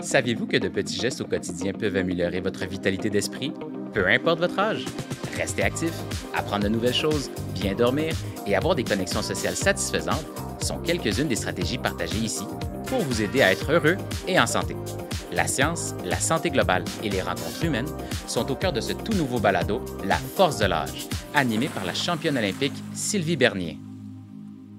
Saviez-vous que de petits gestes au quotidien peuvent améliorer votre vitalité d'esprit? Peu importe votre âge, rester actif, apprendre de nouvelles choses, bien dormir et avoir des connexions sociales satisfaisantes sont quelques-unes des stratégies partagées ici pour vous aider à être heureux et en santé. La science, la santé globale et les rencontres humaines sont au cœur de ce tout nouveau balado La force de l'âge, animé par la championne olympique Sylvie Bernier.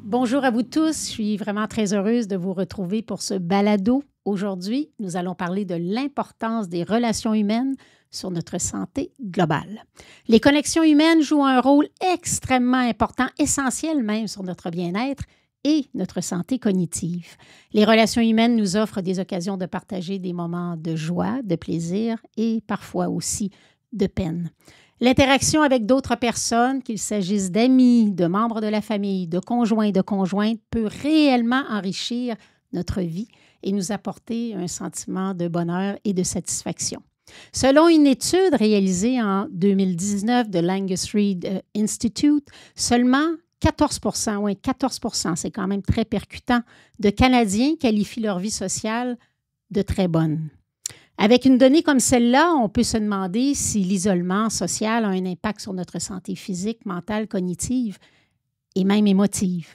Bonjour à vous tous, je suis vraiment très heureuse de vous retrouver pour ce balado Aujourd'hui, nous allons parler de l'importance des relations humaines sur notre santé globale. Les connexions humaines jouent un rôle extrêmement important, essentiel même sur notre bien-être et notre santé cognitive. Les relations humaines nous offrent des occasions de partager des moments de joie, de plaisir et parfois aussi de peine. L'interaction avec d'autres personnes, qu'il s'agisse d'amis, de membres de la famille, de conjoints, de conjointes, peut réellement enrichir notre vie et nous apporter un sentiment de bonheur et de satisfaction. Selon une étude réalisée en 2019 de l'Angus Reid euh, Institute, seulement 14 oui, 14 c'est quand même très percutant, de Canadiens qualifient leur vie sociale de très bonne. Avec une donnée comme celle-là, on peut se demander si l'isolement social a un impact sur notre santé physique, mentale, cognitive et même émotive.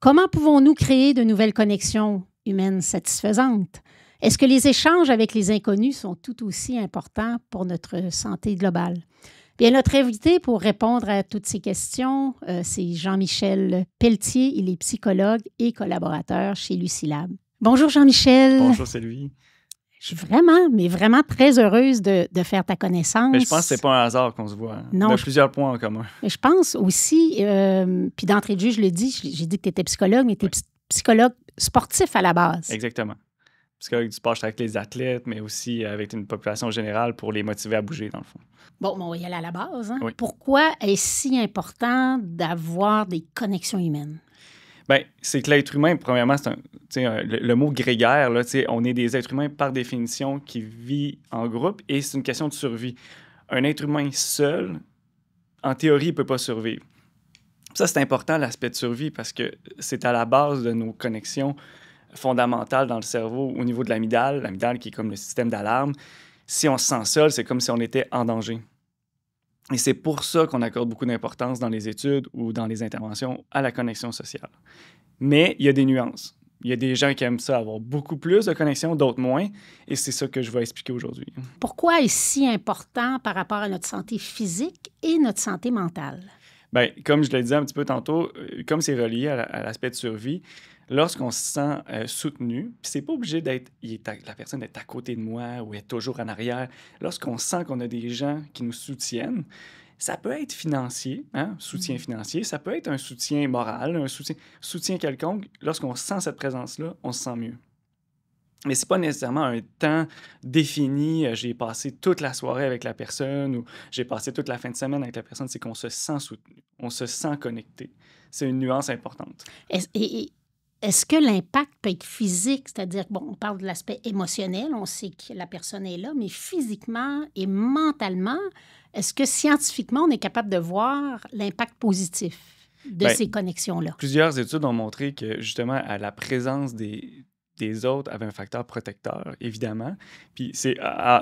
Comment pouvons-nous créer de nouvelles connexions humaine satisfaisante. Est-ce que les échanges avec les inconnus sont tout aussi importants pour notre santé globale? Bien, notre invité pour répondre à toutes ces questions, euh, c'est Jean-Michel Pelletier. Il est psychologue et collaborateur chez Lucilab. Bonjour Jean-Michel. Bonjour, c'est lui. Je suis vraiment, mais vraiment très heureuse de, faire ta connaissance. je pense que ce n'est pas un hasard qu'on se voit. Hein. On a plusieurs points en commun. je pense aussi, euh, puis d'entrée de jeu, je le dis, j'ai dit que tu étais psychologue, mais tu es psychologue sportif à la base. Exactement. Psychologue du sport, je travaille avec les athlètes, mais aussi avec une population générale pour les motiver à bouger, dans le fond. Bon, on va y aller à la base. Hein. Pourquoi est-ce si important d'avoir des connexions humaines? Bien, c'est que l'être humain, premièrement, c'est le, mot grégaire, on est des êtres humains par définition qui vivent en groupe et c'est une question de survie. Un être humain seul, en théorie, ne peut pas survivre. Ça, c'est important, l'aspect de survie, parce que c'est à la base de nos connexions fondamentales dans le cerveau au niveau de l'amidale, l'amidale qui est comme le système d'alarme. Si on se sent seul, c'est comme si on était en danger. Et c'est pour ça qu'on accorde beaucoup d'importance dans les études ou dans les interventions à la connexion sociale. Mais il y a des nuances. Il y a des gens qui aiment ça, avoir beaucoup plus de connexions, d'autres moins. Et c'est ça que je vais expliquer aujourd'hui. Pourquoi est-ce si important par rapport à notre santé physique et notre santé mentale? Ben, comme je l'ai dit un petit peu tantôt, euh, comme c'est relié à l'aspect de survie, lorsqu'on se sent euh, soutenu, c'est pas obligé d'être la personne est à côté de moi ou est toujours en arrière. Lorsqu'on sent qu'on a des gens qui nous soutiennent, ça peut être financier, hein, soutien mm. financier, ça peut être un soutien moral, un soutien, soutien quelconque. Lorsqu'on sent cette présence-là, on se sent mieux mais c'est pas nécessairement un temps défini. Euh, j'ai passé toute la soirée avec la personne ou j'ai passé toute la fin de semaine avec la personne. C'est qu'on se sent soutenu, on se sent connecté. C'est une nuance importante. Et, est-ce que l'impact peut être physique? C'est-à-dire, bon, on parle de l'aspect émotionnel, on sait que la personne est là, mais physiquement et mentalement, est-ce que scientifiquement, on est capable de voir l'impact positif de ben, ces connexions-là? Plusieurs études ont montré que, justement, à la présence des des autres avait un facteur protecteur, évidemment. Puis c'est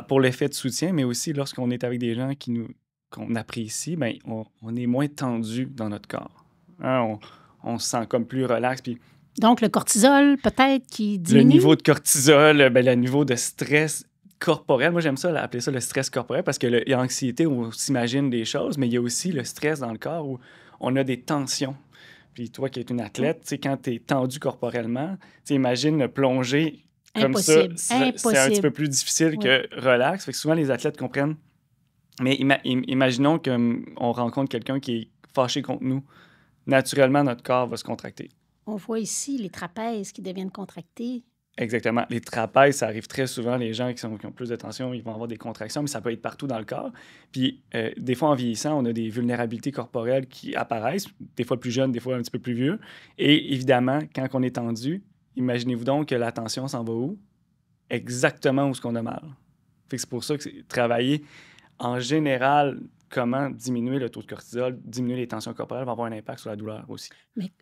pour l'effet de soutien, mais aussi lorsqu'on est avec des gens qui nous qu'on apprécie, ben on, est moins tendu dans notre corps. Hein. on, on, se sent comme plus relax. Puis donc le cortisol peut-être qui diminue. Le niveau de cortisol, ben, le niveau de stress corporel. Moi, j'aime ça, appeler ça le stress corporel parce que l'anxiété, on s'imagine des choses, mais il y a aussi le stress dans le corps où on a des tensions puis toi qui es une athlète, mm. tu quand tu es tendu corporellement, tu imagines plonger comme ça. C'est un petit peu plus difficile que relax. Fait que souvent, les athlètes comprennent. Mais imaginons imaginons qu'on mm, rencontre quelqu'un qui est fâché contre nous. Naturellement, notre corps va se contracter. On voit ici les trapèzes qui deviennent contractés Exactement. Les trapèzes, ça arrive très souvent. Les gens qui, sont, ont plus de tension, ils vont avoir des contractions, mais ça peut être partout dans le corps. Puis, euh, des fois, en vieillissant, on a des vulnérabilités corporelles qui apparaissent, des fois plus jeunes, des fois un petit peu plus vieux. Et évidemment, quand on est tendu, imaginez-vous donc que la tension s'en va où? Exactement où ce qu'on a mal. c'est pour ça que travailler en général comment diminuer le taux de cortisol, diminuer les tensions corporelles va avoir un impact sur la douleur aussi. Mais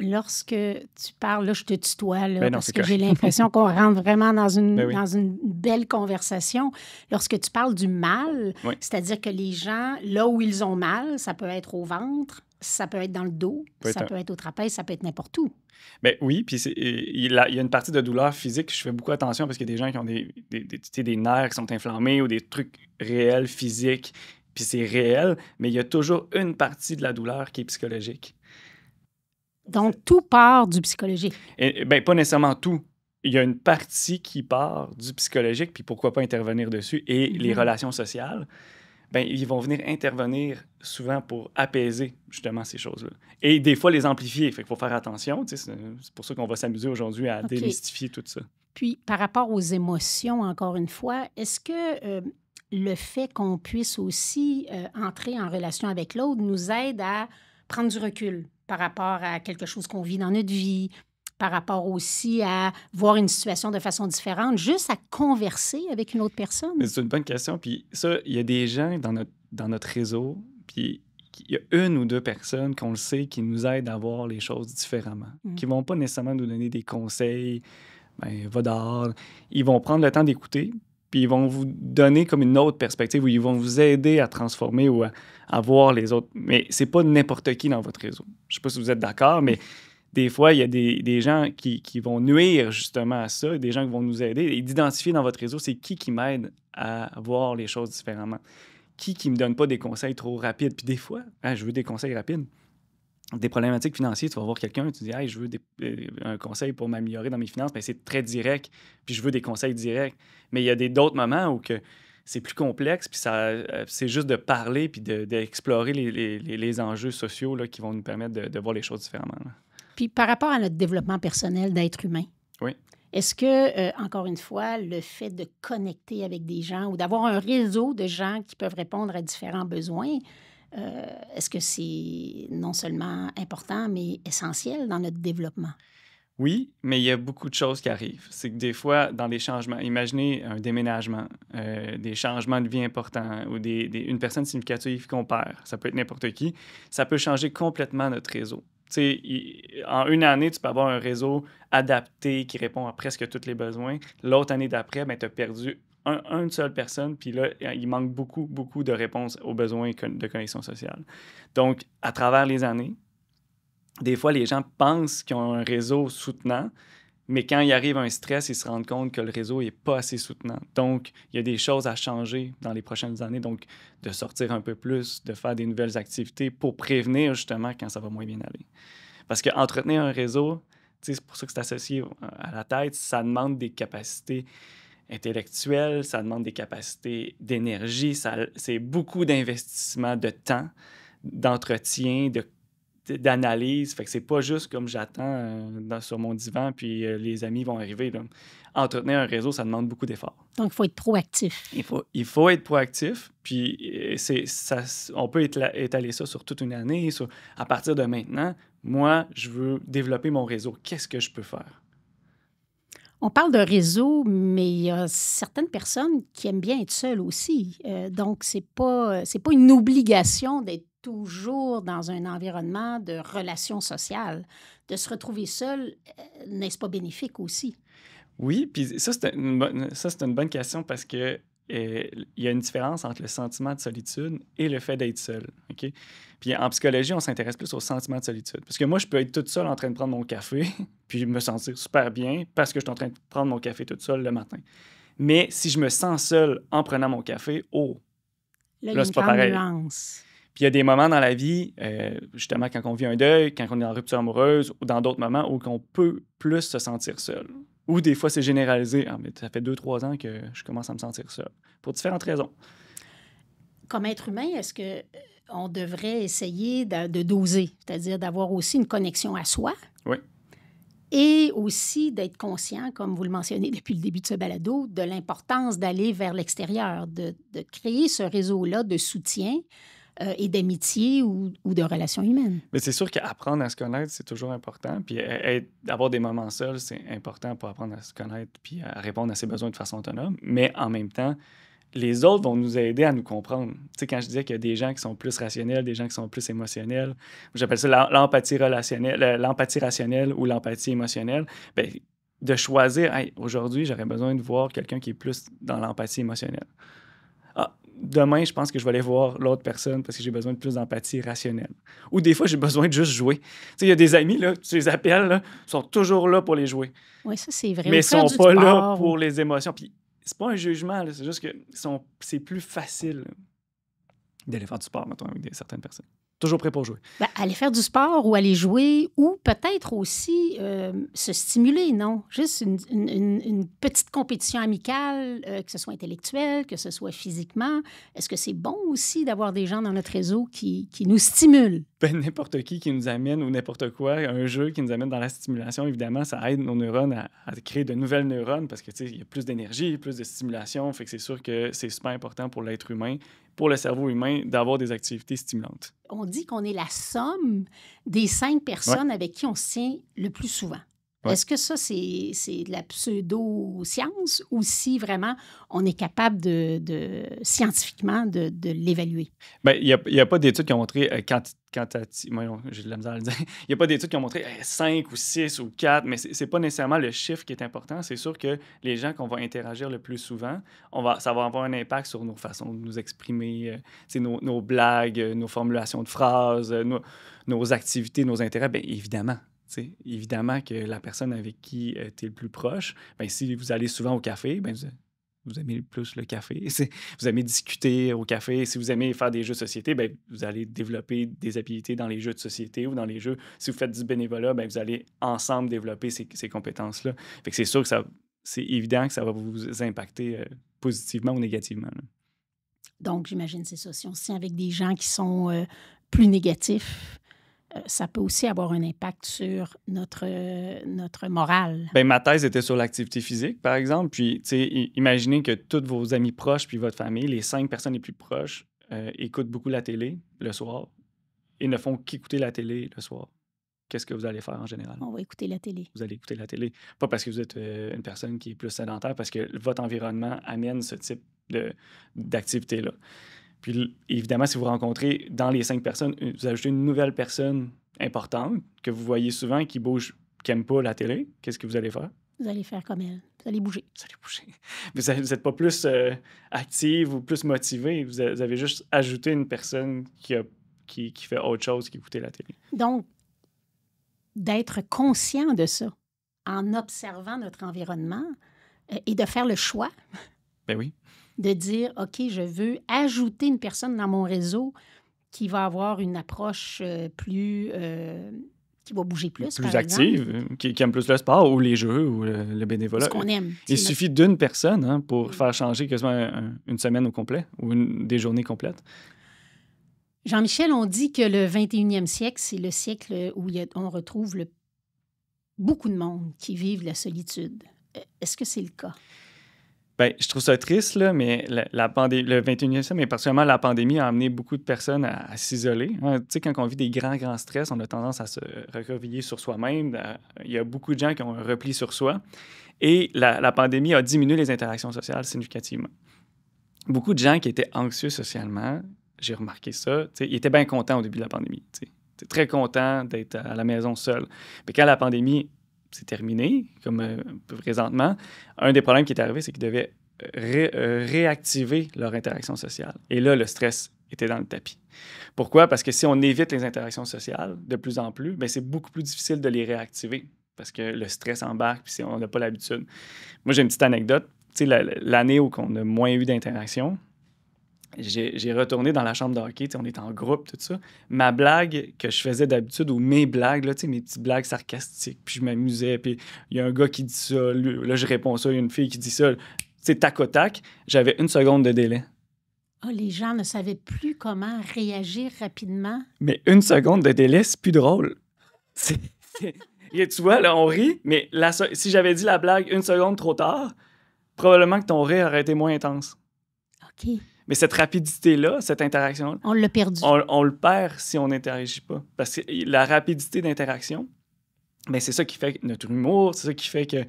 lorsque tu parles, là, je te tutoie, ben parce que j'ai l'impression qu'on rentre vraiment dans une, ben dans une belle conversation. Lorsque tu parles du mal, c'est-à-dire que les gens, là où ils ont mal, ça peut être au ventre, ça peut être dans le dos, ça peut être au trapèze, ça peut être n'importe où. Mais ben oui, puis euh, il y a une partie de douleur physique, je fais beaucoup attention parce qu'il y a des gens qui ont des, des, des, des nerfs qui sont inflammés ou des trucs réels, physiques, puis c'est réel, mais il y a toujours une partie de la douleur qui est psychologique. Donc, tout part du psychologique. Et, ben, pas nécessairement tout. Il y a une partie qui part du psychologique, puis pourquoi pas intervenir dessus, et mm-hmm. les relations sociales. Ben, ils vont venir intervenir souvent pour apaiser justement ces choses-là. Et des fois, les amplifier. Fait qu'il faut faire attention. C'est pour ça qu'on va s'amuser aujourd'hui à démystifier tout ça. Puis, par rapport aux émotions, encore une fois, est-ce que euh, le fait qu'on puisse aussi euh, entrer en relation avec l'autre nous aide à prendre du recul? par rapport à quelque chose qu'on vit dans notre vie, par rapport aussi à voir une situation de façon différente, juste à converser avec une autre personne? C'est une bonne question. Puis ça, il y a des gens dans notre, dans notre réseau, puis il y a une ou deux personnes qu'on le sait qui nous aident à voir les choses différemment, mm. qui vont pas nécessairement nous donner des conseils, ben, va dehors. Ils vont prendre le temps d'écouter, puis ils vont vous donner comme une autre perspective ou ils vont vous aider à transformer ou à, voir les autres. Mais c'est pas n'importe qui dans votre réseau. Je sais pas si vous êtes d'accord, mais des fois, il y a des, gens qui, vont nuire justement à ça, des gens qui vont nous aider et d'identifier dans votre réseau, c'est qui qui m'aide à voir les choses différemment. Qui qui me donne pas des conseils trop rapides. Puis des fois, hein, je veux des conseils rapides des problématiques financières, tu vas voir quelqu'un, tu dis hey, je veux euh, un conseil pour m'améliorer dans mes finances, mais ben, c'est très direct, puis je veux des conseils directs. Mais il y a des d'autres moments où que c'est plus complexe, puis ça, euh, c'est juste de parler puis d'explorer les, enjeux sociaux qui vont nous permettre de, voir les choses différemment. Puis par rapport à notre développement personnel d'être humain, Est-ce que, euh, encore une fois, le fait de connecter avec des gens ou d'avoir un réseau de gens qui peuvent répondre à différents besoins, euh, est-ce que c'est non seulement important, mais essentiel dans notre développement? Oui, mais il y a beaucoup de choses qui arrivent. C'est que des fois, dans des changements, imaginez un déménagement, euh, des changements de vie importants ou une personne significative qu'on perd, ça peut être n'importe qui, ça peut changer complètement notre réseau. sais, en une année, tu peux avoir un réseau adapté qui répond à presque tous les besoins. L'autre année d'après, ben, tu as perdu une seule personne, puis là, il manque beaucoup, beaucoup de réponses aux besoins de connexion sociale. Donc, à travers les années, des fois, les gens pensent qu'ils ont un réseau soutenant, mais quand il arrive un stress, ils se rendent compte que le réseau n'est pas assez soutenant. Donc, il y a des choses à changer dans les prochaines années. Donc, de sortir un peu plus, de faire des nouvelles activités pour prévenir justement quand ça va moins bien aller. Parce qu'entretenir un réseau, c'est pour ça que c'est associé euh, à la tête, ça demande des capacités intellectuel, ça demande des capacités d'énergie, c'est beaucoup d'investissement de temps, d'entretien, de d'analyse. Fait que c'est pas juste comme j'attends euh, sur mon divan, puis euh, les amis vont arriver. Là. Entretenir un réseau, ça demande beaucoup d'efforts. Donc, il faut être proactif. Il faut, il faut être proactif, puis euh, ça, on peut étaler ça sur toute une année. à partir de maintenant, moi, je veux développer mon réseau. Qu'est-ce que je peux faire? On parle de réseau, mais il y a certaines personnes qui aiment bien être seules aussi. Euh, donc, ce n'est pas, pas une obligation d'être toujours dans un environnement de relations sociales. De se retrouver seul, euh, n'est-ce pas bénéfique aussi? Oui, puis ça, c'est une bonne question parce que il y a une différence entre le sentiment de solitude et le fait d'être seul. Puis en psychologie, on s'intéresse plus au sentiment de solitude. Parce que moi, je peux être toute seule en train de prendre mon café, puis me sentir super bien parce que je suis en train de prendre mon café toute seule le matin. Mais si je me sens seul en prenant mon café, oh, là, c'est pas pareil. Puis il y a des moments dans la vie, euh, justement, quand on vit un deuil, quand on est en rupture amoureuse, ou dans d'autres moments où on peut plus se sentir seul. Ou des fois, c'est généralisé. Hein, mais ça fait deux, trois ans que je commence à me sentir ça, pour différentes raisons. Comme être humain, est-ce que euh, on devrait essayer de, doser, c'est-à-dire d'avoir aussi une connexion à soi? Oui. Et aussi d'être conscient, comme vous le mentionnez depuis le début de ce balado, de l'importance d'aller vers l'extérieur, de, créer ce réseau-là de soutien euh, et d'amitié ou, de relations humaines. Mais c'est sûr qu'apprendre à se connaître, c'est toujours important. Puis eh, eh, d'avoir avoir des moments seuls, c'est important pour apprendre à se connaître puis à répondre à ses besoins de façon autonome. Mais en même temps, les autres vont nous aider à nous comprendre. Tu sais, quand je disais qu'il y a des gens qui sont plus rationnels, des gens qui sont plus émotionnels, j'appelle ça l'empathie relationnelle, l'empathie rationnelle ou l'empathie émotionnelle, bien, de choisir, aujourd'hui, j'aurais besoin de voir quelqu'un qui est plus dans l'empathie émotionnelle demain, je pense que je vais aller voir l'autre personne parce que j'ai besoin de plus d'empathie rationnelle. Ou des fois, j'ai besoin de juste jouer. Tu sais, il y a des amis, là, tu les appelles, ils sont toujours là pour les jouer. Oui, ça, c'est vrai. Mais ils sont pas là pour les émotions. Puis, c'est pas un jugement, c'est juste que c'est plus facile d'aller faire du sport, mettons, avec certaines personnes toujours prêt pour jouer. Ben, aller faire du sport ou aller jouer ou peut-être aussi euh, se stimuler, non? Juste une, petite compétition amicale, euh, que ce soit intellectuelle, que ce soit physiquement. Est-ce que c'est bon aussi d'avoir des gens dans notre réseau qui, qui nous stimulent? Ben, n'importe qui qui nous amène ou n'importe quoi, un jeu qui nous amène dans la stimulation, évidemment, ça aide nos neurones à, à créer de nouvelles neurones parce qu'il y a plus d'énergie, plus de stimulation. Fait que c'est sûr que c'est super important pour l'être humain pour le cerveau humain d'avoir des activités stimulantes. On dit qu'on est la somme des cinq personnes avec qui on se tient le plus souvent. Est-ce que ça, c'est, de la pseudo-science ou si vraiment on est capable de, de scientifiquement de, de l'évaluer? Bien, il n'y a, a, pas d'études qui ont montré euh, quand j'ai de la misère à le dire. Il n'y a pas d'études qui ont montré 5 ou 6 ou 4, mais ce n'est pas nécessairement le chiffre qui est important. C'est sûr que les gens qu'on va interagir le plus souvent, on va, ça va avoir un impact sur nos façons de nous exprimer, euh, c'est nos, nos, blagues, euh, nos formulations de phrases, euh, nos, nos activités, nos intérêts. Bien évidemment, évidemment que la personne avec qui tu es le plus proche, ben, si vous allez souvent au café, vous aimez plus le café, vous aimez discuter au café, si vous aimez faire des jeux de société, ben, vous allez développer des habiletés dans les jeux de société ou dans les jeux. Si vous faites du bénévolat, ben, vous allez ensemble développer ces, ces compétences-là. c'est sûr que ça, c'est évident que ça va vous impacter euh, positivement ou négativement. Donc, j'imagine, c'est ça. Si on se tient avec des gens qui sont euh, plus négatifs, euh, ça peut aussi avoir un impact sur notre, euh, notre morale. Ben, ma thèse était sur l'activité physique, par exemple. Puis, imaginez que tous vos amis proches, puis votre famille, les cinq personnes les plus proches, euh, écoutent beaucoup la télé le soir et ne font qu'écouter la télé le soir. Qu'est-ce que vous allez faire en général? On va écouter la télé. Vous allez écouter la télé. Pas parce que vous êtes une personne qui est plus sédentaire, parce que votre environnement amène ce type d'activité-là. Puis évidemment, si vous rencontrez dans les cinq personnes, vous ajoutez une nouvelle personne importante que vous voyez souvent qui bouge, qui n'aime pas la télé, qu'est-ce que vous allez faire? Vous allez faire comme elle. Vous allez bouger. Vous allez bouger. Vous n'êtes pas plus euh, active ou plus motivé. Vous, avez juste ajouté une personne qui, qui, fait autre chose qu'écouter la télé. Donc, d'être conscient de ça en observant notre environnement euh, et de faire le choix. Ben oui de dire, OK, je veux ajouter une personne dans mon réseau qui va avoir une approche euh, plus... Euh, qui va bouger plus. Plus active, qui, aime plus le sport ou les jeux ou le, bénévolat. Ce qu'on aime. Il suffit d'une personne hein, pour faire changer quasiment une semaine au complet ou une, des journées complètes. Jean-Michel, on dit que le 21e siècle, c'est le siècle où on retrouve le, beaucoup de monde qui vivent la solitude. Euh, est-ce que c'est le cas? Ben, je trouve ça triste, là, mais la, pandémie, le 21e siècle, mais particulièrement la pandémie, a amené beaucoup de personnes à, s'isoler. Hein. Tu sais, quand on vit des grands, grands stress, on a tendance à se réveiller sur soi-même. Il y a beaucoup de gens qui ont un repli sur soi. Et la, pandémie a diminué les interactions sociales significativement. Beaucoup de gens qui étaient anxieux socialement, j'ai remarqué ça, ils étaient bien contents au début de la pandémie. tu étaient très content d'être à la maison seul. Mais quand la pandémie c'est terminé, comme euh, présentement, un des problèmes qui est arrivé, c'est qu'ils devaient euh, euh, réactiver leur interaction sociale. Et là, le stress était dans le tapis. Pourquoi? Parce que si on évite les interactions sociales de plus en plus, ben, c'est beaucoup plus difficile de les réactiver parce que le stress embarque puis on n'a pas l'habitude. Moi, j'ai une petite anecdote. Tu sais, L'année où on a moins eu d'interactions, j'ai retourné dans la chambre d'hockey. on était en groupe, tout ça. Ma blague que je faisais d'habitude, ou mes blagues, là, mes petites blagues sarcastiques, puis je m'amusais, puis il y a un gars qui dit ça, là je réponds ça, il y a une fille qui dit ça, c'est tac au tac, j'avais une seconde de délai. Oh, les gens ne savaient plus comment réagir rapidement. Mais une seconde de délai, c'est plus drôle. tu vois, là, on rit, mais si j'avais dit la blague une seconde trop tard, probablement que ton rire aurait été moins intense. OK. Mais cette rapidité-là, cette interaction on l'a perdu. On, le perd si on n'interagit pas. Parce que la rapidité d'interaction, mais ben, c'est ça qui fait notre humour, c'est ça qui fait que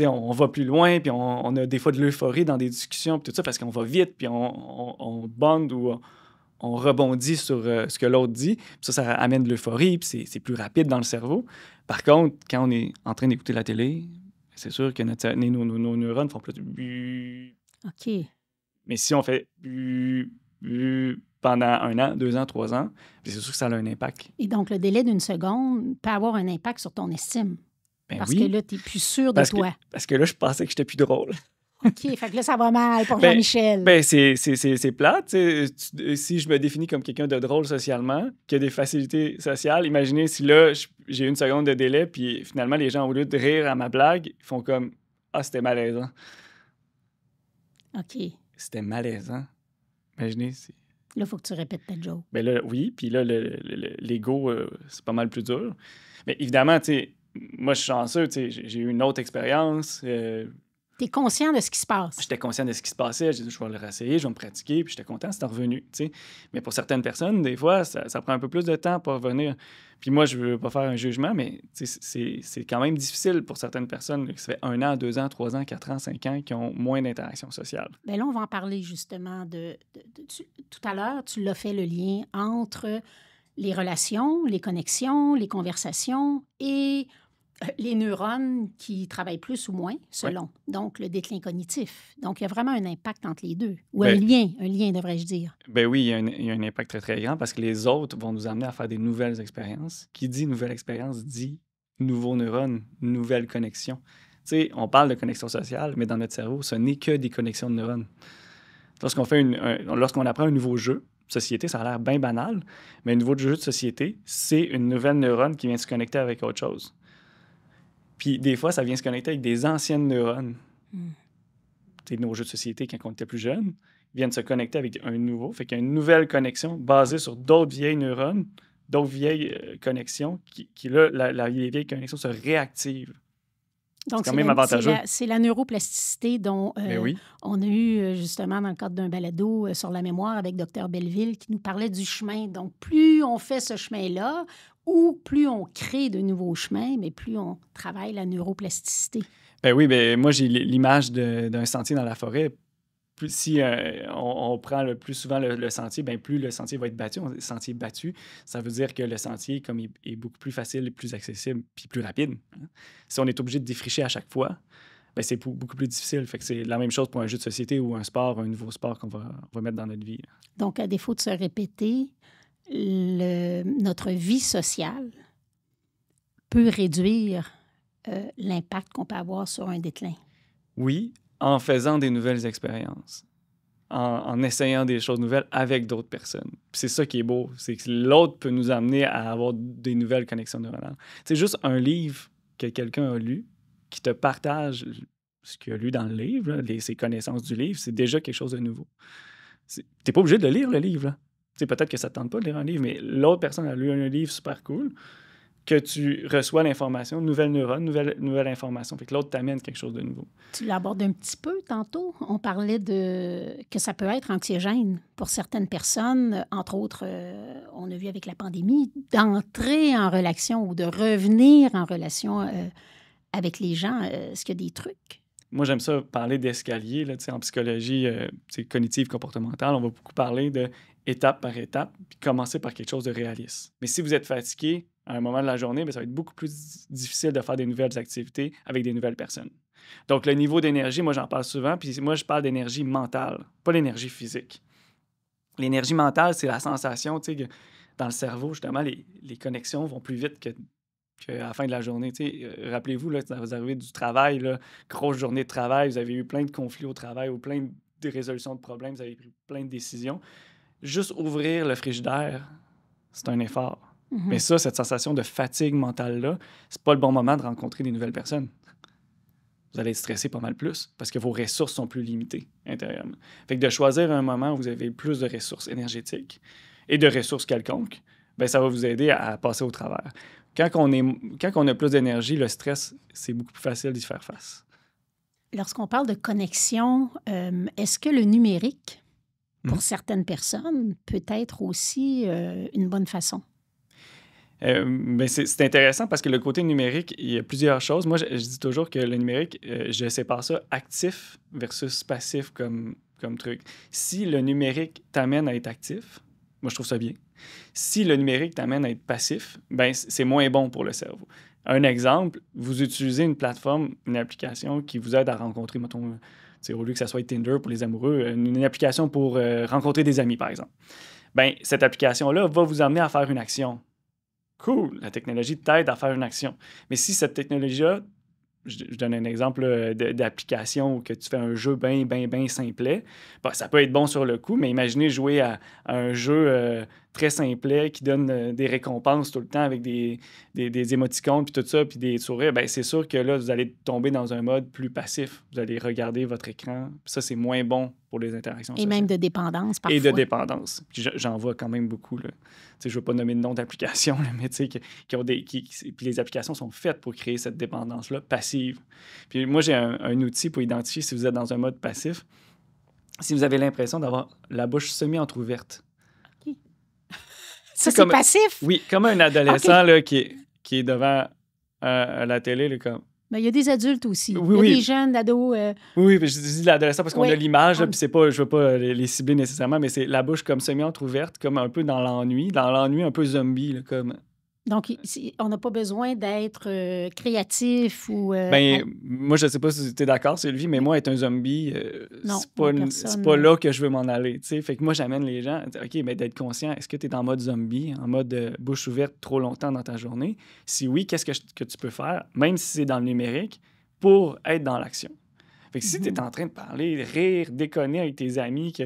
on, on va plus loin, puis on, a des fois de l'euphorie dans des discussions, puis tout ça, parce qu'on va vite, puis on, on, bande ou on rebondit sur euh, ce que l'autre dit. ça, ça amène de l'euphorie, puis c'est plus rapide dans le cerveau. Par contre, quand on est en train d'écouter la télé, c'est sûr que nos, neurones font plus de... OK. Mais si on fait pendant un an, deux ans, trois ans, c'est sûr que ça a un impact. Et donc, le délai d'une seconde peut avoir un impact sur ton estime. Ben parce que là, tu n'es plus sûr de toi. parce que là, je pensais que j'étais plus drôle. OK, fait que là, ça va mal pour ben, Jean-Michel. Ben, c'est, c'est, plate. Si je me définis comme quelqu'un de drôle socialement, qui a des facilités sociales, imaginez si là, j'ai une seconde de délai, puis finalement, les gens, au lieu de rire à ma blague, ils font comme Ah, c'était malaisant. OK. C'était malaisant. Imaginez si. Là, il faut que tu répètes ta joke. Ben là, oui, puis là, l'ego, euh, c'est pas mal plus dur. Mais évidemment, tu sais, moi, je suis chanceux, tu sais, j'ai eu une autre expérience. Euh, tu conscient de ce qui se passe. J'étais conscient de ce qui se passait. J'ai dit, je vais le réessayer, je vais me pratiquer, puis j'étais content, c'était revenu. Mais pour certaines personnes, des fois, ça, prend un peu plus de temps pour revenir. Puis moi, je veux pas faire un jugement, mais c'est quand même difficile pour certaines personnes qui ça fait un an, deux ans, trois ans, quatre ans, cinq ans, qui ont moins d'interactions sociales. Mais ben là, on va en parler justement de. tout à l'heure, tu l'as fait le lien entre les relations, les connexions, les conversations et les neurones qui travaillent plus ou moins selon donc le déclin cognitif. Donc, il y a vraiment un impact entre les deux, ou un ben, lien, un lien, devrais-je dire. Ben oui, il y, a un, impact très, très grand parce que les autres vont nous amener à faire des nouvelles expériences. Qui dit nouvelle expérience dit nouveaux neurones, nouvelles connexions. Tu sais, on parle de connexion sociale, mais dans notre cerveau, ce n'est que des connexions de neurones. Lorsqu'on fait lorsqu'on apprend un nouveau jeu, société, ça a l'air bien banal, mais un nouveau jeu de société, c'est une nouvelle neurone qui vient se connecter avec autre chose. Puis des fois, ça vient se connecter avec des anciennes neurones. Mm. Nos jeux de société, quand on était plus jeune, viennent se connecter avec un nouveau. Fait qu'il y a une nouvelle connexion basée sur d'autres vieilles neurones, d'autres vieilles euh, connexions, qui, là, la, les vieilles connexions se réactivent. Donc, c'est quand même avantageux. C'est la, neuroplasticité dont euh, ben on a eu euh, justement dans le cadre d'un balado sur la mémoire avec Dr. Belleville qui nous parlait du chemin. Donc, plus on fait ce chemin-là, plus on crée de nouveaux chemins, mais plus on travaille la neuroplasticité. Ben oui, ben moi j'ai l'image d'un sentier dans la forêt. si euh, on, prend le plus souvent le, sentier, ben plus le sentier va être battu. sentier battu, ça veut dire que le sentier, comme il est beaucoup plus facile, plus accessible, puis plus rapide. Hein. Si on est obligé de défricher à chaque fois, ben c'est beaucoup plus difficile. Fait que c'est la même chose pour un jeu de société ou un sport, un nouveau sport qu'on va, mettre dans notre vie. Donc, à défaut de se répéter, le, notre vie sociale peut réduire euh, l'impact qu'on peut avoir sur un déclin. Oui, en faisant des nouvelles expériences, en, essayant des choses nouvelles avec d'autres personnes. C'est ça qui est beau, c'est que l'autre peut nous amener à avoir des nouvelles connexions neuronales. C'est juste un livre que quelqu'un a lu, qui te partage ce qu'il a lu dans le livre, ses connaissances du livre, c'est déjà quelque chose de nouveau. Tu n'es pas obligé de lire, le livre. Là peut-être que ça ne tente pas de lire un livre, mais l'autre personne a lu un livre super cool, que tu reçois l'information, nouvelle neurone, nouvelle, nouvelle information. Fait que l'autre t'amène quelque chose de nouveau. Tu l'abordes un petit peu tantôt. On parlait de que ça peut être anxiogène pour certaines personnes, entre autres, euh, on a vu avec la pandémie, d'entrer en relation ou de revenir en relation euh, avec les gens. Euh, est-ce qu'il y a des trucs? Moi, j'aime ça parler d'escalier. En psychologie c'est cognitive comportementale, on va beaucoup parler de étape par étape, puis commencer par quelque chose de réaliste. Mais si vous êtes fatigué à un moment de la journée, bien, ça va être beaucoup plus difficile de faire des nouvelles activités avec des nouvelles personnes. Donc, le niveau d'énergie, moi, j'en parle souvent, puis moi, je parle d'énergie mentale, pas l'énergie physique. L'énergie mentale, c'est la sensation, tu sais, que dans le cerveau, justement, les, connexions vont plus vite que la fin de la journée. sais. Euh, rappelez-vous, là, vous arrivez du travail, là, grosse journée de travail, vous avez eu plein de conflits au travail ou plein de résolutions de problèmes, vous avez pris plein de décisions juste ouvrir le frigidaire, c'est un effort. Mhm. Mais ça, cette sensation de fatigue mentale-là, c'est pas le bon moment de rencontrer des nouvelles personnes. Vous allez être stressé pas mal plus parce que vos ressources sont plus limitées intérieurement. Fait que de choisir un moment où vous avez plus de ressources énergétiques et de ressources quelconques, ben ça va vous aider à, passer au travers. Quand on, est, quand a plus d'énergie, le stress, c'est beaucoup plus facile d'y faire face. Lorsqu'on parle de connexion, euh, est-ce que le numérique pour mhm. certaines personnes peut être aussi euh, une bonne façon. Euh, ben, c'est intéressant parce que le côté numérique, il y a plusieurs choses. Moi, je, dis toujours que le numérique, euh, je sépare ça actif versus passif comme, comme truc. Si le numérique t'amène à être actif, moi, je trouve ça bien. Si le numérique t'amène à être passif, ben, c'est moins bon pour le cerveau. Un exemple, vous utilisez une plateforme, une application qui vous aide à rencontrer, mettons, c'est au lieu que ça soit Tinder pour les amoureux, une, application pour euh, rencontrer des amis, par exemple. Ben, cette application-là va vous amener à faire une action. Cool, la technologie t'aide à faire une action. Mais si cette technologie-là, je, donne un exemple euh, d'application où que tu fais un jeu bien, bien, bien simplet, bah, ça peut être bon sur le coup, mais imaginez jouer à, un jeu euh, très simplet qui donne euh, des récompenses tout le temps avec des, des, émoticônes puis tout ça, puis des sourires, ben c'est sûr que là, vous allez tomber dans un mode plus passif. Vous allez regarder votre écran. Ça, c'est moins bon pour les interactions Et même de dépendance, parfois. Et de dépendance. J'en vois quand même beaucoup. Là. Je ne veux pas nommer de nom d'application, mais qui, qui ont des, les applications sont faites pour créer cette dépendance-là passive. Puis moi, j'ai un, un outil pour identifier si vous êtes dans un mode passif. Si vous avez l'impression d'avoir la bouche semi-entrouverte, ça, c'est passif. Oui, comme un adolescent qui, est, qui est devant euh, la télé, là, comme. Mais il y a des adultes aussi. Oui, il des jeunes, d'ados. Euh. Oui, je dis l'adolescent parce qu'on a l'image, puis c'est pas, je veux pas les, cibler nécessairement, mais c'est la bouche comme semi-entrouverte, comme un peu dans l'ennui, dans l'ennui un peu zombie, là, comme donc, on n'a pas besoin d'être euh, créatif ou. Euh, ben, moi, je ne sais pas si tu es d'accord, Sylvie, mais moi, être un zombie, euh, c'est pas, là que je veux m'en aller. Fait que moi, j'amène les gens, OK, ben, d'être conscient, est-ce que tu es en mode zombie, en mode bouche ouverte trop longtemps dans ta journée? Si oui, qu'est-ce que, que tu peux faire, même si c'est dans le numérique, pour être dans l'action? Fait que si mm-hmm. tu es en train de parler, rire, déconner avec tes amis, que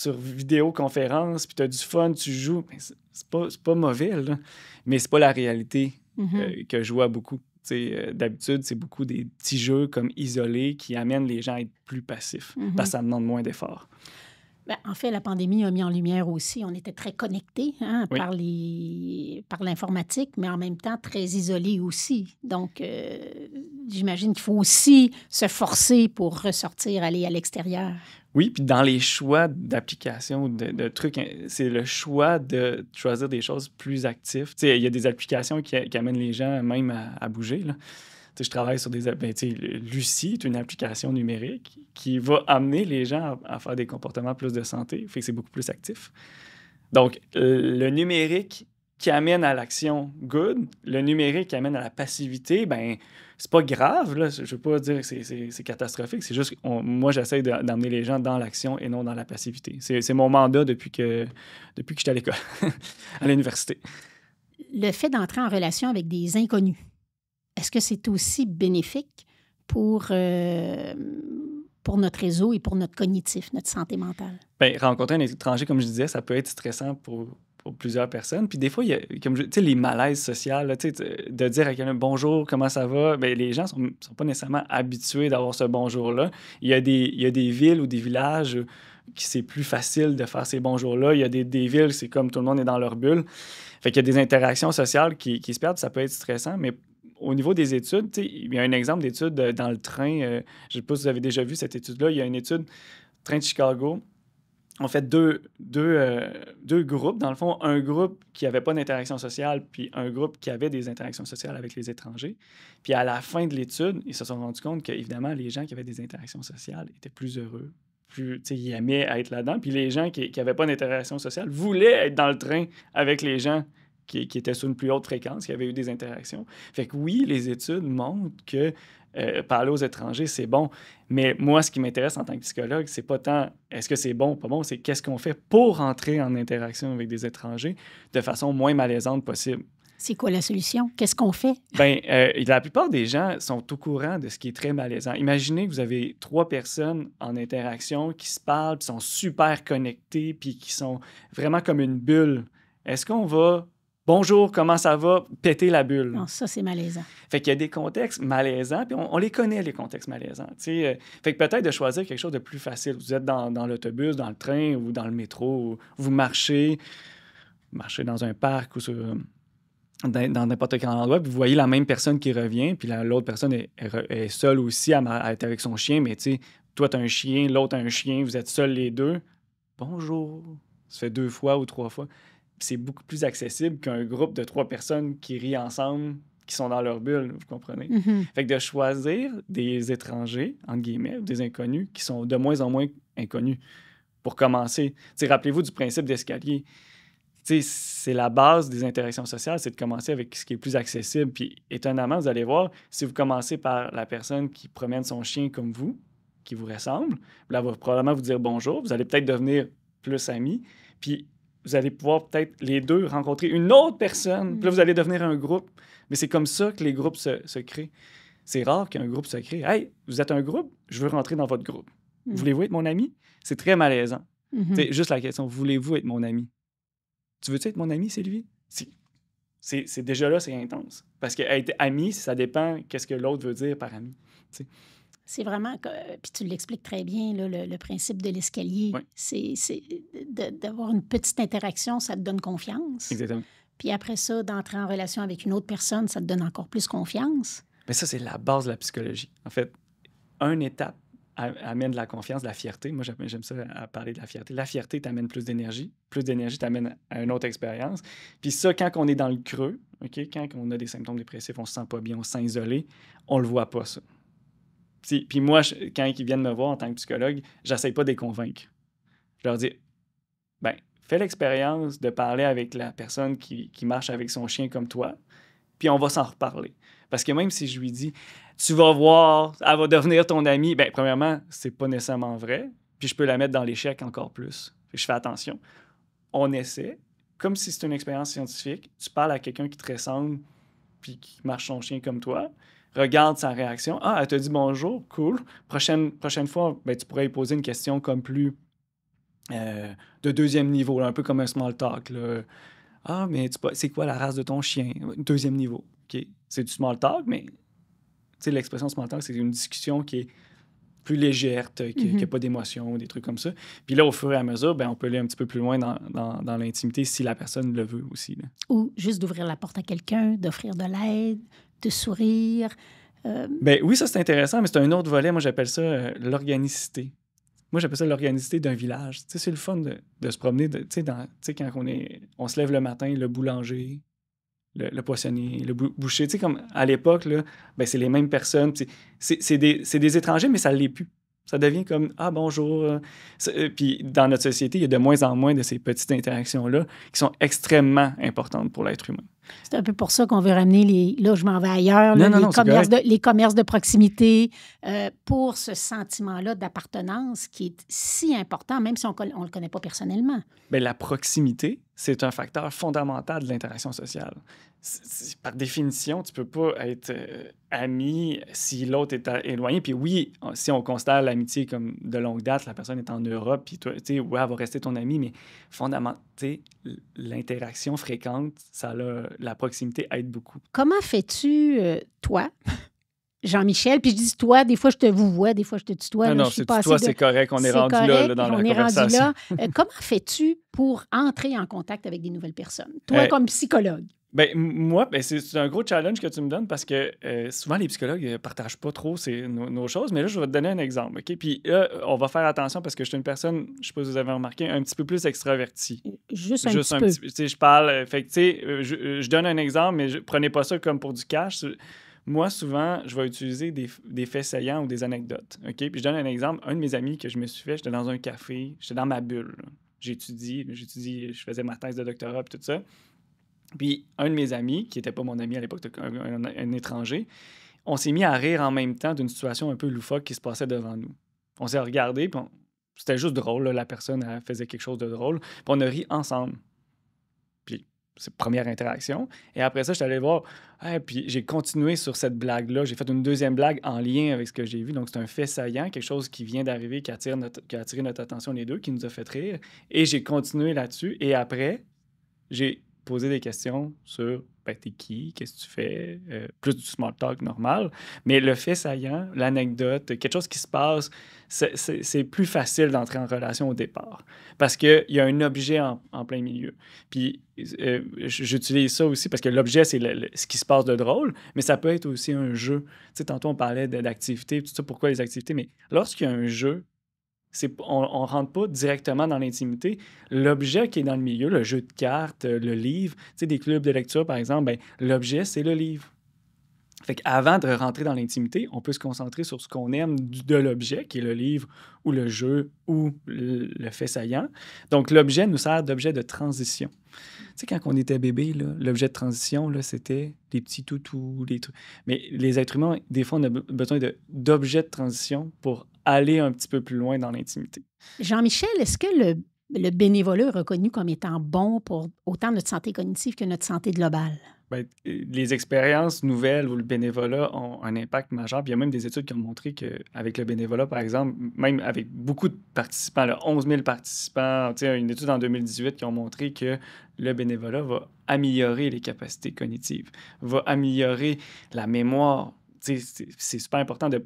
sur vidéoconférence, puis tu as du fun, tu joues. c'est pas, pas mauvais, là. mais c'est pas la réalité mm-hmm. euh, que je vois beaucoup. Euh, d'habitude, c'est beaucoup des petits jeux comme isolés qui amènent les gens à être plus passifs mm-hmm. parce que ça demande moins d'efforts. Ben, en fait, la pandémie a mis en lumière aussi, on était très connectés hein, par, les, par l'informatique, mais en même temps très isolés aussi. Donc, euh, j'imagine qu'il faut aussi se forcer pour ressortir, aller à l'extérieur. Oui, puis dans les choix d'applications, de, de, trucs, hein, c'est le choix de choisir des choses plus actives. il y a des applications qui, amènent les gens même à, à bouger. Là je travaille sur des. Ben, Lucie est une application numérique qui va amener les gens à, faire des comportements plus de santé, fait que c'est beaucoup plus actif. Donc, le numérique qui amène à l'action good, le numérique qui amène à la passivité, ben c'est pas grave, je veux pas dire que c'est catastrophique, c'est juste que moi j'essaie d'amener les gens dans l'action et non dans la passivité. C'est mon mandat depuis que, depuis que j'étais à l'école, à l'université. Le fait d'entrer en relation avec des inconnus, est-ce que c'est aussi bénéfique pour, euh, pour notre réseau et pour notre cognitif, notre santé mentale? Ben, rencontrer un étranger, comme je disais, ça peut être stressant pour, pour plusieurs personnes. Puis des fois, il y a, comme je, les malaises sociaux, de dire à quelqu'un bonjour, comment ça va, ben, les gens ne sont, pas nécessairement habitués d'avoir ce bonjour-là. Il, y a des, il y a des villes ou des villages qui c'est plus facile de faire ces bonjours-là. Il y a des, des villes, c'est comme tout le monde est dans leur bulle. Fait qu'il y a des interactions sociales qui, qui se perdent, ça peut être stressant, mais au niveau des études, il y a un exemple d'étude euh, dans le train. Euh, je ne sais pas si vous avez déjà vu cette étude-là. Il y a une étude, Train de Chicago. en fait deux, deux, euh, deux groupes. Dans le fond, un groupe qui n'avait pas d'interaction sociale, puis un groupe qui avait des interactions sociales avec les étrangers. Puis à la fin de l'étude, ils se sont rendus compte qu'évidemment, les gens qui avaient des interactions sociales étaient plus heureux, plus, ils aimaient être là-dedans. Puis les gens qui n'avaient pas d'interaction sociale voulaient être dans le train avec les gens qui, qui, étaient sur une plus haute fréquence, qui avait eu des interactions. Fait que oui, les études montrent que euh, parler aux étrangers, c'est bon. Mais moi, ce qui m'intéresse en tant que psychologue, c'est pas tant est-ce que c'est bon ou pas bon, c'est qu'est-ce qu'on fait pour entrer en interaction avec des étrangers de façon moins malaisante possible. C'est quoi la solution? Qu'est-ce qu'on fait? Bien, euh, la plupart des gens sont au courant de ce qui est très malaisant. Imaginez que vous avez trois personnes en interaction qui se parlent, qui sont super connectées, puis qui sont vraiment comme une bulle. Est-ce qu'on va Bonjour, comment ça va? Péter la bulle. Non, ça, c'est malaisant. Fait qu'il y a des contextes malaisants, puis on, les connaît, les contextes malaisants. Euh, fait que peut-être de choisir quelque chose de plus facile. Vous êtes dans, l'autobus, dans le train ou dans le métro, vous marchez, marchez dans un parc ou dans n'importe quel endroit, puis vous voyez la même personne qui revient, puis l'autre personne est, seule aussi à, être avec son chien, mais tu sais, toi, un chien, l'autre a un chien, vous êtes seuls les deux. Bonjour. Ça fait deux fois ou trois fois c'est beaucoup plus accessible qu'un groupe de trois personnes qui rient ensemble, qui sont dans leur bulle, vous comprenez? Mhm. Fait que de choisir des étrangers, entre guillemets, des inconnus, qui sont de moins en moins inconnus, pour commencer. Rappelez-vous du principe d'escalier. C'est la base des interactions sociales, c'est de commencer avec ce qui est plus accessible. Puis étonnamment, vous allez voir, si vous commencez par la personne qui promène son chien comme vous, qui vous ressemble, là, elle va probablement vous dire bonjour, vous allez peut-être devenir plus amis. Puis vous allez pouvoir peut-être les deux rencontrer une autre personne. Puis là, vous allez devenir un groupe. Mais c'est comme ça que les groupes se, créent. C'est rare qu'un groupe se crée. Hey, vous êtes un groupe, je veux rentrer dans votre groupe. Hmm. Voulez-vous être mon ami? C'est très malaisant. Hmm. C'est juste la question, voulez-vous être mon ami? Tu veux-tu être mon ami, Sylvie? » C'est déjà là, c'est intense. Parce qu'être ami, ça dépend qu'est-ce que l'autre veut dire par ami. C'est vraiment, puis tu l'expliques très bien, le, principe de l'escalier. C'est d'avoir une petite interaction, ça te donne confiance. Exactement. Puis après ça, d'entrer en relation avec une autre personne, ça te donne encore plus confiance. Mais ça, c'est la base de la psychologie. En fait, une étape amène la confiance, la fierté. Moi, j'aime ça à parler de la fierté. La fierté t'amène plus d'énergie. Plus d'énergie t'amène à une autre expérience. Puis ça, quand on est dans le creux, quand on a des symptômes dépressifs, on se sent pas bien, on se sent isolé, on le voit pas, ça. Puis moi, quand ils viennent me voir en tant que psychologue, j'essaie pas de les convaincre. Je leur dis, ben, fais l'expérience de parler avec la personne qui, marche avec son chien comme toi, puis on va s'en reparler. Parce que même si je lui dis, tu vas voir, elle va devenir ton amie, ben, premièrement, c'est pas nécessairement vrai, puis je peux la mettre dans l'échec encore plus. Je fais attention. On essaie, comme si c'était une expérience scientifique, tu parles à quelqu'un qui te ressemble, puis qui marche son chien comme toi, regarde sa réaction. Ah, elle te dit bonjour, cool. Prochaine, prochaine fois, ben, tu pourrais lui poser une question comme plus euh, de deuxième niveau, un peu comme un small talk. Ah, mais c'est quoi la race de ton chien? Deuxième niveau. C'est du small talk, mais l'expression small talk, c'est une discussion qui est plus légère, qui n'a mm-hmm. pas d'émotion, des trucs comme ça. Puis là, au fur et à mesure, ben, on peut aller un petit peu plus loin dans, l'intimité si la personne le veut aussi. Ou juste d'ouvrir la porte à quelqu'un, d'offrir de l'aide, de sourire. Euh, ben oui, ça c'est intéressant, mais c'est un autre volet. Moi, j'appelle ça euh, l'organicité. Moi, j'appelle ça l'organicité d'un village. c'est le fun de, se promener, tu sais, quand on, est, on se lève le matin, le boulanger, le, poissonnier, le boucher. Tu comme à l'époque, ben c'est les mêmes personnes. C'est des, des, étrangers, mais ça ne l'est plus. Ça devient comme Ah, bonjour. Euh, puis dans notre société, il y a de moins en moins de ces petites interactions-là qui sont extrêmement importantes pour l'être humain. C'est un peu pour ça qu'on veut ramener les. Là, je m'en vais ailleurs, les, commerces de, les, commerces de, proximité, euh, pour ce sentiment-là d'appartenance qui est si important, même si on ne le connaît pas personnellement. Bien, la proximité, c'est un facteur fondamental de l'interaction sociale. par définition, tu peux pas être euh, ami si l'autre est éloigné. Puis oui, si on constate l'amitié comme de longue date, la personne est en Europe, puis toi, tu sais, ouais, elle va rester ton ami, mais fondamentalement, l'interaction fréquente, ça a la proximité aide beaucoup. Comment fais-tu, euh, toi, Jean-Michel, puis je dis toi, des fois je te vous vois, des fois je te tutoie. Non, non, c'est toi, c'est correct, on est, rendu là, dans on est Rendu là. Euh, comment fais-tu pour entrer en contact avec des nouvelles personnes? Toi, euh, comme psychologue. Ben, moi, ben, c'est un gros challenge que tu me donnes parce que euh, souvent les psychologues ne euh, partagent pas trop ces, nos, choses, mais là, je vais te donner un exemple. Puis là, on va faire attention parce que je suis une personne, je ne sais pas si vous avez remarqué, un petit peu plus extravertie. Euh, juste un petit peu. je parle, fait je, donne un exemple, mais je, prenez pas ça comme pour du cash. Moi, souvent, je vais utiliser des, des, faits saillants ou des anecdotes. Puis je donne un exemple. Un de mes amis que je me suis fait, j'étais dans un café, j'étais dans ma bulle. J'étudie, j'étudie, je faisais ma thèse de doctorat et tout ça. Puis un de mes amis, qui n'était pas mon ami à l'époque, un, étranger, on s'est mis à rire en même temps d'une situation un peu loufoque qui se passait devant nous. On s'est regardé, puis c'était juste drôle. la personne faisait quelque chose de drôle, puis on a ri ensemble. Puis c'est première interaction. Et après ça, je suis allé voir. puis j'ai continué sur cette blague-là. J'ai fait une deuxième blague en lien avec ce que j'ai vu. Donc c'est un fait saillant, quelque chose qui vient d'arriver, qui, attire notre, qui a attiré notre attention les deux, qui nous a fait rire. Et j'ai continué là-dessus. Et après, j'ai poser des questions sur ben, t'es qui, qu'est-ce que tu fais, euh, plus du small talk normal. Mais le fait saillant, l'anecdote, quelque chose qui se passe, c'est plus facile d'entrer en relation au départ parce qu'il y a un objet en, plein milieu. Puis euh, j'utilise ça aussi parce que l'objet, c'est ce qui se passe de drôle, mais ça peut être aussi un jeu. Tu sais, tantôt, on parlait d'activités, tout ça, pourquoi les activités, mais lorsqu'il y a un jeu on ne rentre pas directement dans l'intimité. L'objet qui est dans le milieu, le jeu de cartes, euh, le livre, des clubs de lecture, par exemple, ben, l'objet, c'est le livre. Fait qu'avant de rentrer dans l'intimité, on peut se concentrer sur ce qu'on aime de l'objet, qui est le livre ou le jeu ou le fait saillant. Donc, l'objet nous sert d'objet de transition. Tu sais, quand on était bébé, l'objet de transition, c'était des petits toutous, des trucs. Mais les êtres humains, des fois, on a besoin d'objets de, transition pour aller un petit peu plus loin dans l'intimité. Jean-Michel, est-ce que le, bénévolat est reconnu comme étant bon pour autant notre santé cognitive que notre santé globale? Ben, les expériences nouvelles ou le bénévolat ont un impact majeur. il y a même des études qui ont montré qu'avec le bénévolat, par exemple, même avec beaucoup de participants, 11 000 participants, une étude en 2018 qui ont montré que le bénévolat va améliorer les capacités cognitives, va améliorer la mémoire. C'est super important de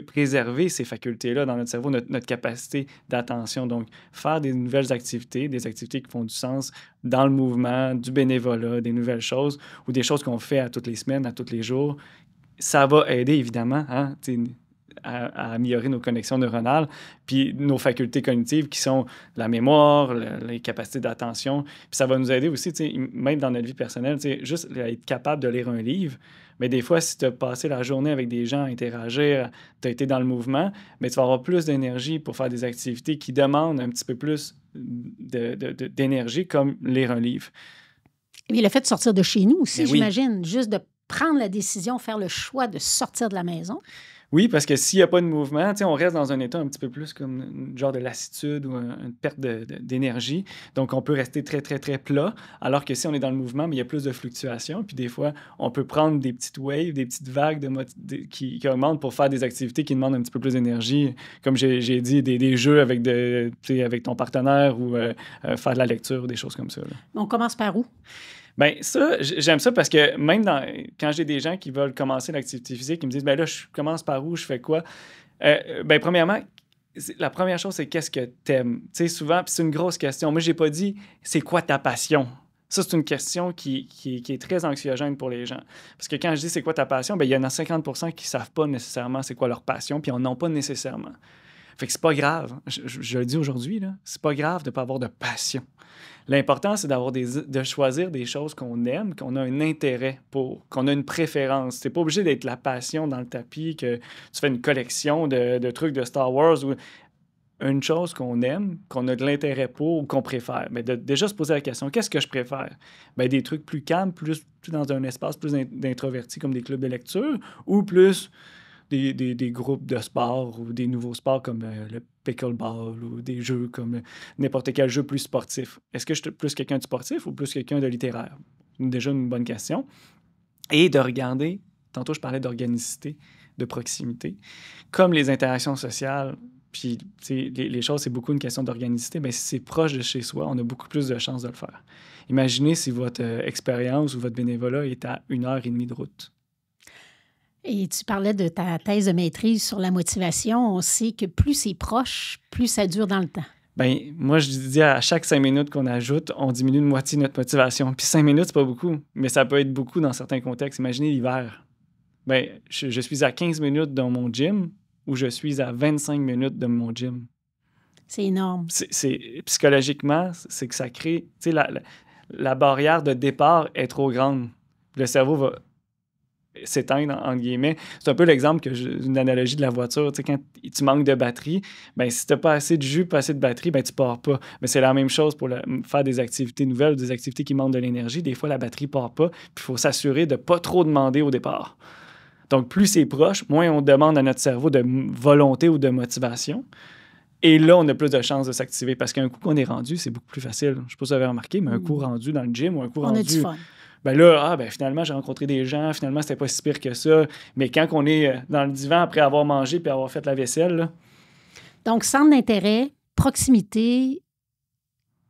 préserver ces facultés-là dans notre cerveau, notre, capacité d'attention. Donc, faire des nouvelles activités, des activités qui font du sens dans le mouvement, du bénévolat, des nouvelles choses ou des choses qu'on fait à toutes les semaines, à tous les jours, ça va aider évidemment. Hein? à, améliorer nos connexions neuronales, puis nos facultés cognitives qui sont la mémoire, les capacités d'attention. Puis ça va nous aider aussi, même dans notre vie personnelle, juste être capable de lire un livre. Mais des fois, si tu as passé la journée avec des gens à interagir, tu as été dans le mouvement, mais tu vas avoir plus d'énergie pour faire des activités qui demandent un petit peu plus d'énergie, comme lire un livre. et le fait de sortir de chez nous aussi, ben j'imagine, juste de prendre la décision, faire le choix de sortir de la maison. Oui, parce que s'il n'y a pas de mouvement, on reste dans un état un petit peu plus comme une genre de lassitude ou une perte d'énergie. Donc, on peut rester très, très, très plat, alors que si on est dans le mouvement, mais il y a plus de fluctuations. Puis des fois, on peut prendre des petites waves, des petites vagues de qui, qui, augmentent pour faire des activités qui demandent un petit peu plus d'énergie. Comme j'ai dit, des, jeux avec, de, avec ton partenaire ou euh, euh, faire de la lecture, des choses comme ça. On commence par où? Ben ça, j'aime ça parce que même quand j'ai des gens qui veulent commencer l'activité physique, ils me disent ben là, je commence par où, je fais quoi euh, euh, Ben premièrement, la première chose c'est qu'est-ce que t'aimes. Tu sais souvent, c'est une grosse question. Moi, j'ai pas dit c'est quoi ta passion. Ça, c'est une question qui, qui, est très anxiogène pour les gens. Parce que quand je dis c'est quoi ta passion, bien, il y en a 50 qui ne savent pas nécessairement c'est quoi leur passion, puis on n'en ont pas nécessairement. Fait que c'est pas grave. Hein. Je, le dis aujourd'hui, là, c'est pas grave de pas avoir de passion. L'important, c'est d'avoir des, de choisir des choses qu'on aime, qu'on a un intérêt pour, qu'on a une préférence. C'est pas obligé d'être la passion dans le tapis, que tu fais une collection de, trucs de Star Wars ou une chose qu'on aime, qu'on a de l'intérêt pour ou qu'on préfère. Mais déjà se poser la question, qu'est-ce que je préfère? Ben, des trucs plus calmes, plus, dans un espace plus d'introverti comme des clubs de lecture ou plus des, groupes de sport ou des nouveaux sports comme euh, le pickleball ou des jeux comme euh, n'importe quel jeu plus sportif. Est-ce que je suis plus quelqu'un de sportif ou plus quelqu'un de littéraire? Déjà une bonne question. Et de regarder, tantôt je parlais d'organicité, de proximité, comme les interactions sociales. Puis, les, choses, c'est beaucoup une question d'organicité. Mais si c'est proche de chez soi, on a beaucoup plus de chances de le faire. Imaginez si votre euh, expérience ou votre bénévolat est à une heure et demie de route et tu parlais de ta thèse de maîtrise sur la motivation. On sait que plus c'est proche, plus ça dure dans le temps. Bien, moi, je dis à chaque cinq minutes qu'on ajoute, on diminue de moitié notre motivation. Puis cinq minutes, c'est pas beaucoup, mais ça peut être beaucoup dans certains contextes. Imaginez l'hiver. Bien, je, suis à 15 minutes dans mon gym ou je suis à 25 minutes de mon gym. C'est énorme. C'est, psychologiquement, c'est que ça crée. Tu sais, la barrière de départ est trop grande. Le cerveau va s'éteindre, entre guillemets. C'est un peu l'exemple que une analogie de la voiture. Tu quand tu manques de batterie, ben, si tu n'as pas assez de jus, pas assez de batterie, ben, tu pars pas. Mais c'est la même chose pour faire des activités nouvelles, des activités qui manquent de l'énergie. Des fois, la batterie ne part pas. Puis il faut s'assurer de ne pas trop demander au départ. Donc, plus c'est proche, moins on demande à notre cerveau de volonté ou de motivation. Et là, on a plus de chances de s'activer parce qu'un coup qu'on est rendu, c'est beaucoup plus facile. Je ne sais pas si vous avez remarqué, mais un hmm. coup rendu dans le gym ou un coup rendu. du ben là, ah, ben finalement, j'ai rencontré des gens, finalement, c'était pas si pire que ça. Mais quand on est euh, dans le divan après avoir mangé puis avoir fait la vaisselle, Donc, centre d'intérêt, proximité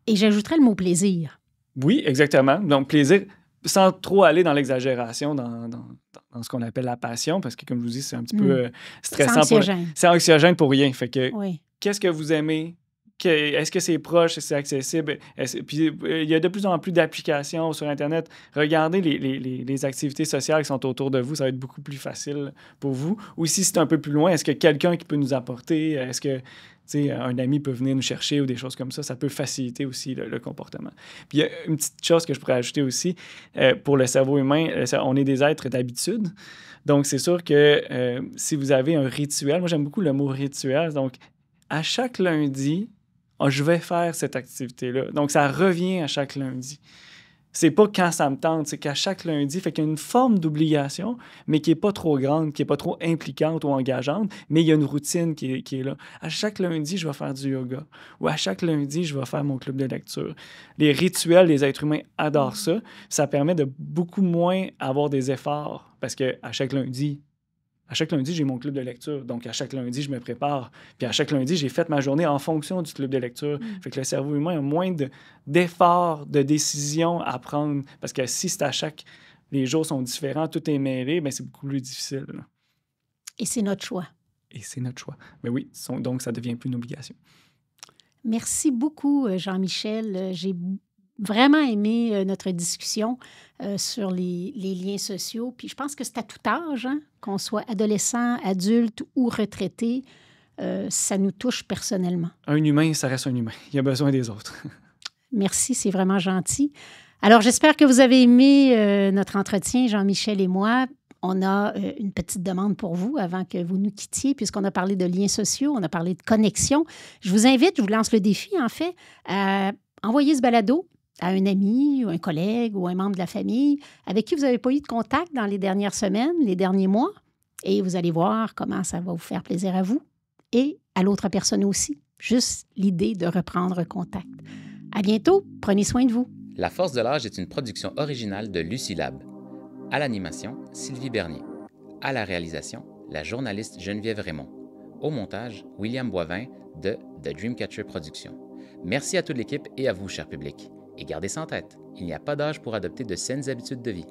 et j'ajouterais le mot plaisir. Oui, exactement. Donc, plaisir sans trop aller dans l'exagération, dans, dans, ce qu'on appelle la passion, parce que, comme je vous dis, c'est un petit peu hmm. euh, stressant. C'est anxiogène. C'est anxiogène pour rien. Fait que, qu'est-ce que vous aimez? est-ce que c'est proche, c'est accessible? puis euh, il y a de plus en plus d'applications sur Internet. Regardez les, les, les, activités sociales qui sont autour de vous, ça va être beaucoup plus facile pour vous. Ou si c'est un peu plus loin, est-ce que quelqu'un qui peut nous apporter, est-ce que un ami peut venir nous chercher ou des choses comme ça, ça peut faciliter aussi le, comportement. Puis il y a une petite chose que je pourrais ajouter aussi, euh, pour le cerveau humain, on est des êtres d'habitude. Donc c'est sûr que euh, si vous avez un rituel, moi j'aime beaucoup le mot rituel, donc à chaque lundi, ah, je vais faire cette activité-là. Donc, ça revient à chaque lundi. C'est pas quand ça me tente, c'est qu'à chaque lundi, fait qu'il y a une forme d'obligation, mais qui est pas trop grande, qui est pas trop impliquante ou engageante, mais il y a une routine qui est, qui est là. À chaque lundi, je vais faire du yoga, ou à chaque lundi, je vais faire mon club de lecture. Les rituels, les êtres humains adorent ça. Ça permet de beaucoup moins avoir des efforts, parce qu'à chaque lundi, à chaque lundi, j'ai mon club de lecture. Donc, à chaque lundi, je me prépare. Puis, à chaque lundi, j'ai fait ma journée en fonction du club de lecture. Mm. Fait que le cerveau humain a moins d'efforts, de, de décisions à prendre. Parce que si c'est à chaque. Les jours sont différents, tout est mêlé, bien, c'est beaucoup plus difficile. Et c'est notre choix. Et c'est notre choix. Mais ben oui, donc, ça devient plus une obligation. Merci beaucoup, euh, Jean-Michel. Euh, j'ai vraiment aimé euh, notre discussion euh, sur les, liens sociaux. Puis je pense que c'est à tout âge, hein, qu'on soit adolescent, adulte ou retraité, euh, ça nous touche personnellement. Un humain, ça reste un humain. Il a besoin des autres. Merci, c'est vraiment gentil. Alors j'espère que vous avez aimé notre entretien, Jean-Michel et moi. On a une petite demande pour vous avant que vous nous quittiez, puisqu'on a parlé de liens sociaux, on a parlé de connexion. Je vous invite, je vous lance le défi, en fait, à envoyer ce balado à un ami ou un collègue ou un membre de la famille avec qui vous n'avez pas eu de contact dans les dernières semaines, les derniers mois, et vous allez voir comment ça va vous faire plaisir à vous et à l'autre personne aussi. Juste l'idée de reprendre contact. À bientôt, prenez soin de vous. La force de l'âge est une production originale de Lab. À l'animation, Sylvie Bernier. À la réalisation, la journaliste Geneviève Raymond. Au montage, William Boivin de The Dreamcatcher Productions. Merci à toute l'équipe et à vous, cher public. Et gardez ça en tête, il n'y a pas d'âge pour adopter de saines habitudes de vie.